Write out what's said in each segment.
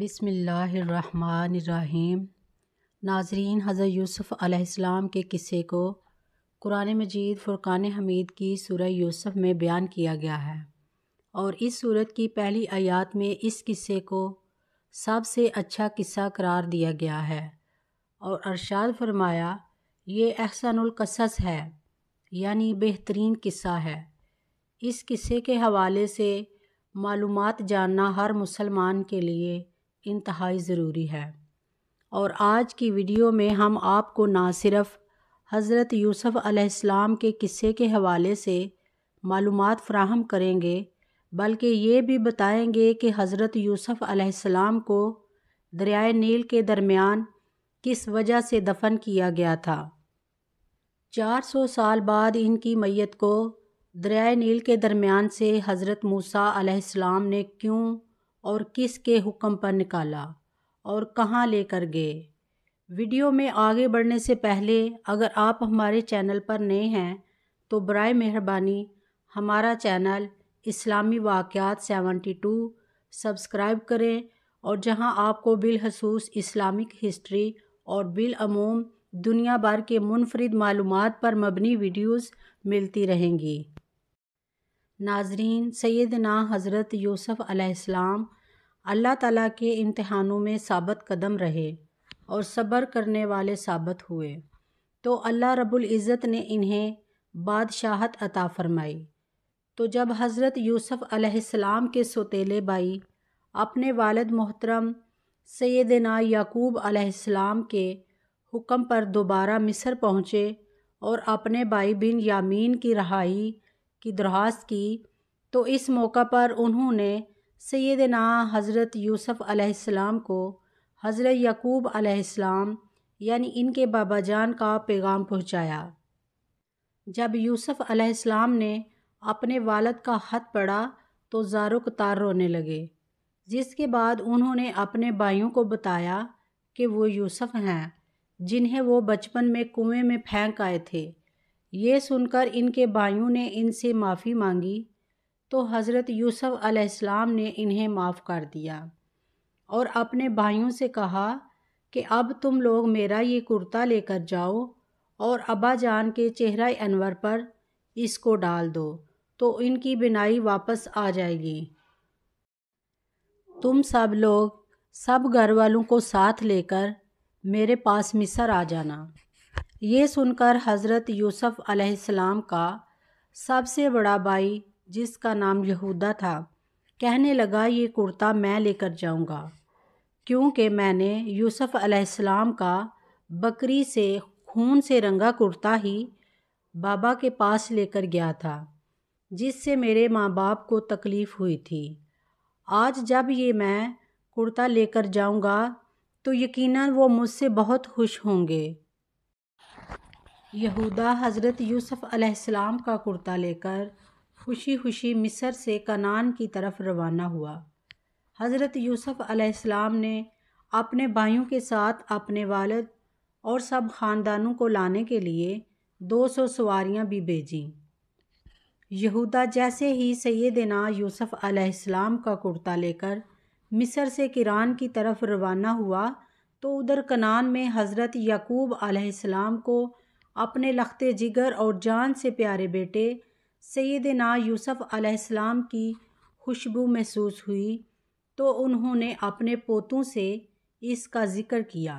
बिसमीम नाजरीन हज़र यूसुफ़ के किस्से को कुरान मजीद फ़ुरक़ान हमीद की सूरह यूसुफ़ में बयान किया गया है और इस सूरत की पहली आयात में इस किस्से को सबसे अच्छा किस्सा करार दिया गया है और अरशाद फरमाया ये एहसानकसस है यानी बेहतरीन किस्सा है इस किस्से के हवाले से मालूम जानना हर मुसलमान के लिए इंतहाई ज़रूरी है और आज की वीडियो में हम आपको ना सिर्फ हज़रत यूसुफ़ अलैहिस्सलाम के किस्से के हवाले से मालूम फ़राहम करेंगे बल्कि ये भी बताएंगे कि हज़रत यूसुफ़ अलैहिस्सलाम को दरियाए नील के दरमियान किस वजह से दफन किया गया था 400 साल बाद इनकी मैत को दरियाए नील के दरमियान से हज़रत मूसा अलैहिस्सलाम ने क्यों और किस के हुक्म पर निकाला और कहाँ लेकर गए वीडियो में आगे बढ़ने से पहले अगर आप हमारे चैनल पर नए हैं तो बरए मेहरबानी हमारा चैनल इस्लामी वाक़ात टू सब्सक्राइब करें और जहां आपको बिलखसूस इस्लामिक हिस्ट्री और बिलूम दुनिया भर के मुनफरद मालूम पर मबनी वीडियोज़ मिलती रहेंगी नाजरीन सैदना हज़रत यूसुफ़ अलैहिस्सलाम अल्लाह ताला के इम्तहानों में सबत कदम रहे और सब्र करने वाले साबित हुए तो अल्लाह रब्बुल इज़्ज़त ने इन्हें बादशाहत अता फरमाई तो जब हज़रत यूसुफ़ अलैहिस्सलाम के सोतेले भाई अपने वालद मोहतरम सैदना याकूब अलैहिस्सलाम के हुक्म पर दोबारा मिस्र पहुँचे और अपने भाई बिन यामीन की रहाई की दरख्वास्त की तो इस मौका पर उन्होंने सैदना हज़रत यूसुफ़ आलाम को हज़रत यकूब आलाम यानी इनके बाबा जान का पैगाम पहुँचाया जब यूसुफ़ आलाम ने अपने वालद का हथ पढ़ा तो जारो कतार रोने लगे जिसके बाद उन्होंने अपने भाइयों को बताया कि वो यूसुफ़ हैं जिन्हें वो बचपन में कुएं में फेंक आए थे ये सुनकर इनके भाइयों ने इनसे माफ़ी मांगी तो हज़रत यूसुफ अलैहिस्सलाम ने इन्हें माफ़ कर दिया और अपने भाइयों से कहा कि अब तुम लोग मेरा ये कुर्ता लेकर जाओ और अबा जान के चेहरा अनवर पर इसको डाल दो तो इनकी बिनाई वापस आ जाएगी तुम सब लोग सब घर वालों को साथ लेकर मेरे पास मिसर आ जाना ये सुनकर हज़रत यूसुफ अलैहिस्सलाम का सबसे बड़ा भाई जिसका नाम यहूदा था कहने लगा ये कुर्ता मैं लेकर जाऊंगा क्योंकि मैंने यूसुफ अलैहिस्सलाम का बकरी से खून से रंगा कुर्ता ही बाबा के पास लेकर गया था जिससे मेरे माँ बाप को तकलीफ़ हुई थी आज जब ये मैं कुर्ता लेकर जाऊंगा तो यकीनन वो मुझसे बहुत खुश होंगे यहूदा हज़रत यूसुफ़ अलैहिस्सलाम का कुर्ता लेकर खुशी खुशी मिस्र से कनान की तरफ रवाना हुआ हज़रत यूसुफ़ अलैहिस्सलाम ने अपने भाइयों के साथ अपने वालद और सब ख़ानदानों को लाने के लिए दो सौ सवारियाँ भी भेजीं यहूदा जैसे ही सैदना यूसुफ़ अलैहिस्सलाम का कुर्ता लेकर मिस्र से किरान की तरफ रवाना हुआ तो उधर कनान में हज़रत याकूब अलैहिस्सलाम को अपने लखते जिगर और जान से प्यारे बेटे सैदना यूसुफ अलैहिस्सलाम की खुशबू महसूस हुई तो उन्होंने अपने पोतों से इसका ज़िक्र किया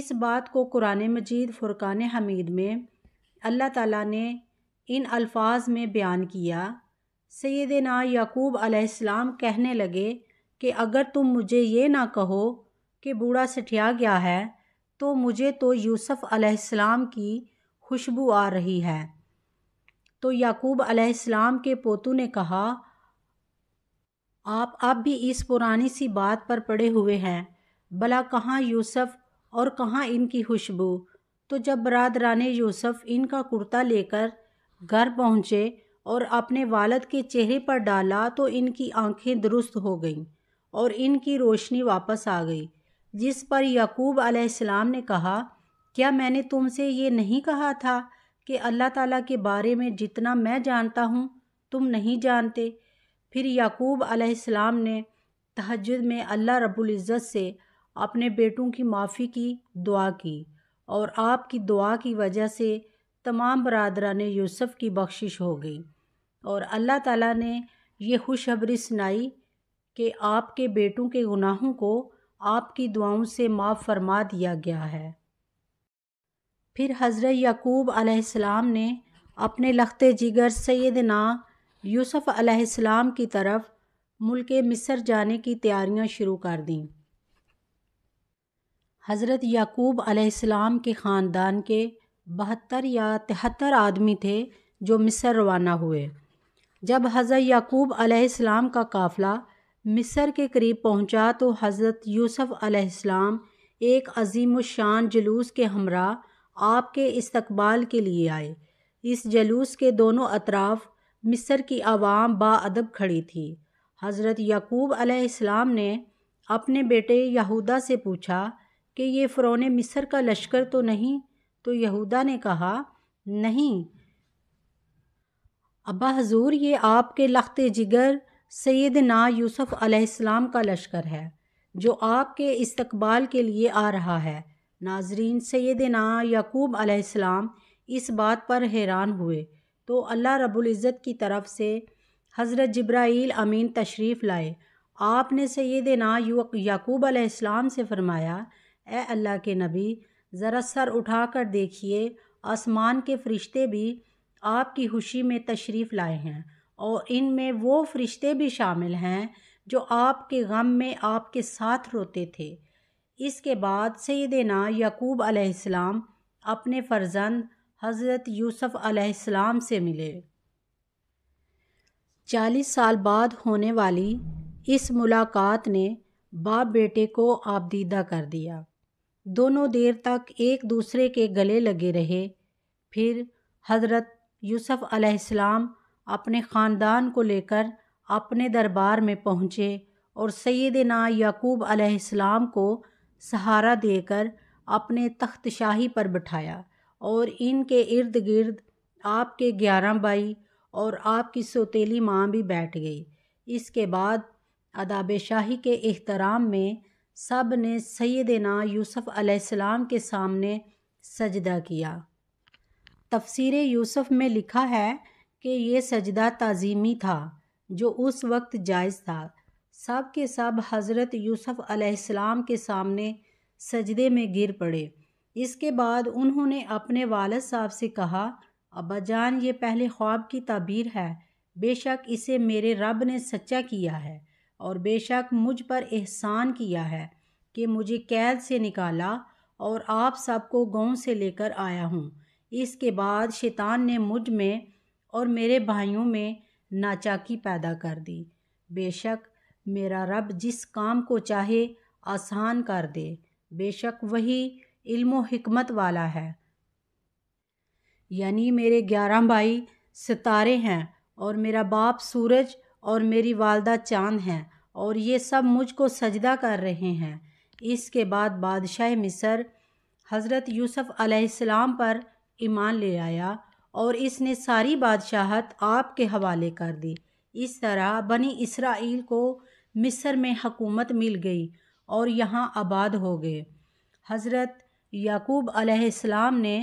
इस बात को कुरान मजीद फ़ुरक़ान हमीद में अल्लाह ताला ने इन अल्फाज में बयान किया सैदना याकूब अलैहिस्सलाम कहने लगे कि अगर तुम मुझे ये ना कहो कि बूढ़ा सठिया गया है तो मुझे तो यूसुफ़ अलैहिस्सलाम की खुशबू आ रही है तो याकूब अलैहिस्सलाम के पोतू ने कहा आप अब भी इस पुरानी सी बात पर पड़े हुए हैं भला कहाँ यूसुफ़ और कहाँ इनकी खुशबू तो जब बरदरान यूसुफ़ इनका कुर्ता लेकर घर पहुँचे और अपने वालद के चेहरे पर डाला तो इनकी आंखें दुरुस्त हो गईं और इनकी रोशनी वापस आ गई जिस पर याकूब आलाम ने कहा क्या मैंने तुमसे ये नहीं कहा था कि अल्लाह ताला के बारे में जितना मैं जानता हूँ तुम नहीं जानते फिर याकूब अलैहिस्सलाम ने तहजद में अल्लाह रब्बुल से अपने बेटों की माफ़ी की दुआ की और आपकी दुआ की वजह से तमाम बरदरान यूसफ़ की बख्शिश हो गई और अल्लाह ताला ने यह खुशबरी सुनाई कि आपके बेटों के गुनाहों को आपकी दुआओं से माफ़ फरमा दिया गया है फिर हज़रत याकूब अलैहिस्सलाम ने अपने लखते जिगर सैदना यूसुफ अलैहिस्सलाम की तरफ मुल्क मिस्र जाने की तैयारियां शुरू कर दीं हज़रत याकूब अलैहिस्सलाम के ख़ानदान के बहत्तर या तिहत्तर आदमी थे जो मिस्र रवाना हुए जब हज़रत याकूब अलैहिस्सलाम का काफ़िला मिस्र के करीब पहुंचा तो हज़रत यूसुफ़ अलैहिस्सलाम एक अजीम शान जुलूस के हमरा आपके इस्तकबाल के लिए आए इस जलूस के दोनों अतराफ़ मिस्र की आवाम बाअदब खड़ी थी हज़रत याकूब अलैहिस्सलाम ने अपने बेटे यहूदा से पूछा कि ये फ़रौन मिस्र का लश्कर तो नहीं तो यहूदा ने कहा नहीं अब्बा हजूर ये आपके लख्त जिगर ना यूसुफ़ अलैहिस्सलाम का लश्कर है जो आपके इस्तकबाल के लिए आ रहा है नाजरीन सैद ना याकूब अलैहिस्सलाम इस बात पर हैरान हुए तो अल्लाह रबुल्ज़त की तरफ से हज़रत ज़ब्राइल अमीन तशरीफ़ लाए आपने सैद ना याकूब अलैहिस्सलाम से फ़रमाया ए अल्लाह के नबी ज़रा सर उठा कर देखिए आसमान के फ़रिश्ते भी आपकी खुशी में तशरीफ़ लाए हैं और इनमें वो फरिश्ते भी शामिल हैं जो आपके गम में आपके साथ रोते थे इसके बाद सैदना यकूब अलैहिस्सलाम अपने फर्जंद हज़रत यूसुफ अलैहिस्सलाम से मिले चालीस साल बाद होने वाली इस मुलाकात ने बाप बेटे को आपदीदा कर दिया दोनों देर तक एक दूसरे के गले लगे रहे फिर हज़रत यूसुफ अलैहिस्सलाम अपने ख़ानदान को लेकर अपने दरबार में पहुँचे और सैदना याकूब आसमाम को सहारा देकर अपने तख्त शाही पर बिठाया और इनके इर्द गिर्द आपके ग्यारह भाई और आपकी सोतीली माँ भी बैठ गई इसके बाद अदाब शाही के अहतराम में सब ने सैदना यूसुफ़ आसमाम के सामने सजदा किया तफसीर यूसुफ़ में लिखा है कि ये सजदा तज़ीमी था जो उस वक्त जायज़ था सब के सब हज़रत यूसुफ अलैहिस्सलाम के सामने सजदे में गिर पड़े इसके बाद उन्होंने अपने वालद साहब से कहा अबा जान ये पहले ख्वाब की तबीर है बेशक इसे मेरे रब ने सच्चा किया है और बेशक मुझ पर एहसान किया है कि मुझे कैद से निकाला और आप सबको गांव से लेकर आया हूँ इसके बाद शैतान ने मुझ में और मेरे भाइयों में नाचाकी पैदा कर दी बेशक मेरा रब जिस काम को चाहे आसान कर दे बेशक वही इल्म हिकमत वाला है यानी मेरे ग्यारह भाई सितारे हैं और मेरा बाप सूरज और मेरी वालदा चांद हैं और ये सब मुझको सजदा कर रहे हैं इसके बाद बादशाह मिस्र हज़रत यूसुफ़ अलैहिस्सलाम पर ईमान ले आया और इसने सारी बादशाहत आपके हवाले कर दी इस तरह बनी इसराइल को मिस्र में हकूमत मिल गई और यहाँ आबाद हो गए हज़रत याकूब अलैहिस्सलाम ने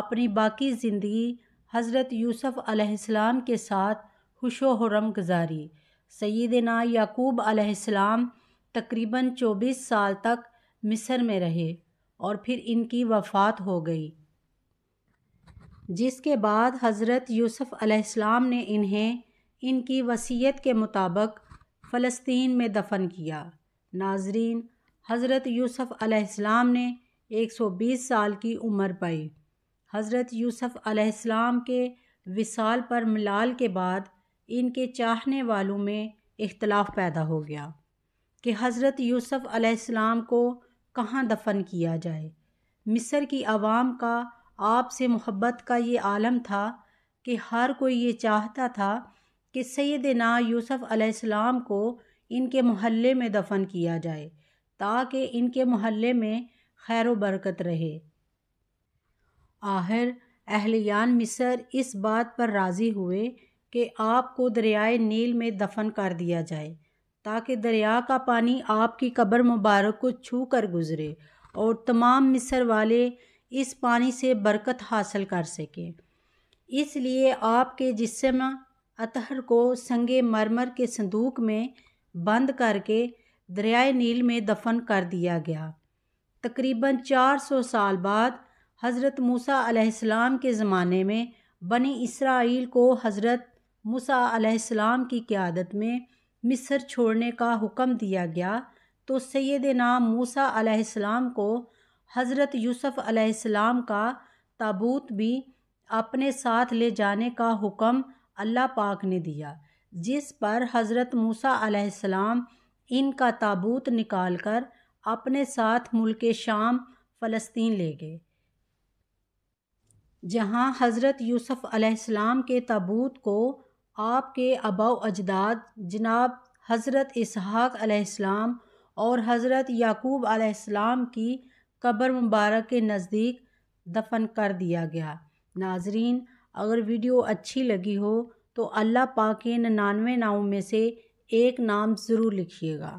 अपनी बाकी ज़िंदगी हज़रत यूसुफ अलैहिस्सलाम के साथ खुशो हरम गुजारी सैदना याकूब अलैहिस्सलाम तकरीबन चौबीस साल तक मिस्र में रहे और फिर इनकी वफ़ात हो गई जिसके बाद हज़रत यूसुफ़ अलैहिस्सलाम ने इन्हें इनकी वसीयत के मुताबिक फ़लस्तीन में दफन किया नाजरीन हज़रत यूसुफ़ अलैहिस्सलाम ने 120 साल की उम्र पाई हज़रत यूसुफ़ अलैहिस्सलाम के विसाल पर मिलाल के बाद इनके चाहने वालों में इख्तलाफ पैदा हो गया कि हज़रत यूसुफ़ अलैहिस्सलाम को कहाँ दफन किया जाए मिस्र की आवाम का आपसे मोहब्बत का ये आलम था कि हर कोई ये चाहता था कि सैदना यूसुफ़ अलैहिस्सलाम को इनके मोहल्ले में दफन किया जाए ताकि इनके मोहल्ले में खैर बरकत रहे आहिर अहलियान मिसर इस बात पर राज़ी हुए कि आपको दरियाए नील में दफन कर दिया जाए ताकि दरिया का पानी आपकी कब्र मुबारक को छू कर गुज़रे और तमाम मिसर वाले इस पानी से बरकत हासिल कर सकें इसलिए आपके जिसम अतहर को संगे मरमर के संदूक में बंद करके दरियाए नील में दफन कर दिया गया तकरीबन 400 साल बाद हज़रत मूसा अलैहिस्सलाम के ज़माने में बनी इसराइल को हज़रत मूसा अलैहिस्सलाम की क़्यादत में मिस्र छोड़ने का हुक्म दिया गया तो सैद नाम मूसा अलैहिस्सलाम को हज़रत यूसुफ़ अलैहिस्सलाम का ताबूत भी अपने साथ ले जाने का हुक्म अल्लाह पाक ने दिया जिस पर हज़रत मूसा अलैहिस्सलाम इनका ताबूत निकालकर अपने साथ मुल्क शाम फ़लस्तीन ले गए जहाँ हज़रत यूसुफ़ अलैहिस्सलाम के ताबूत को आपके अबाव अजदाद जनाब हज़रत इसहाक अलैहिस्सलाम और हज़रत याकूब अलैहिस्सलाम की कब्र मुबारक के नज़दीक दफन कर दिया गया नाजरीन अगर वीडियो अच्छी लगी हो तो अल्लाह पाक के निन्यानवे नामों में से एक नाम ज़रूर लिखिएगा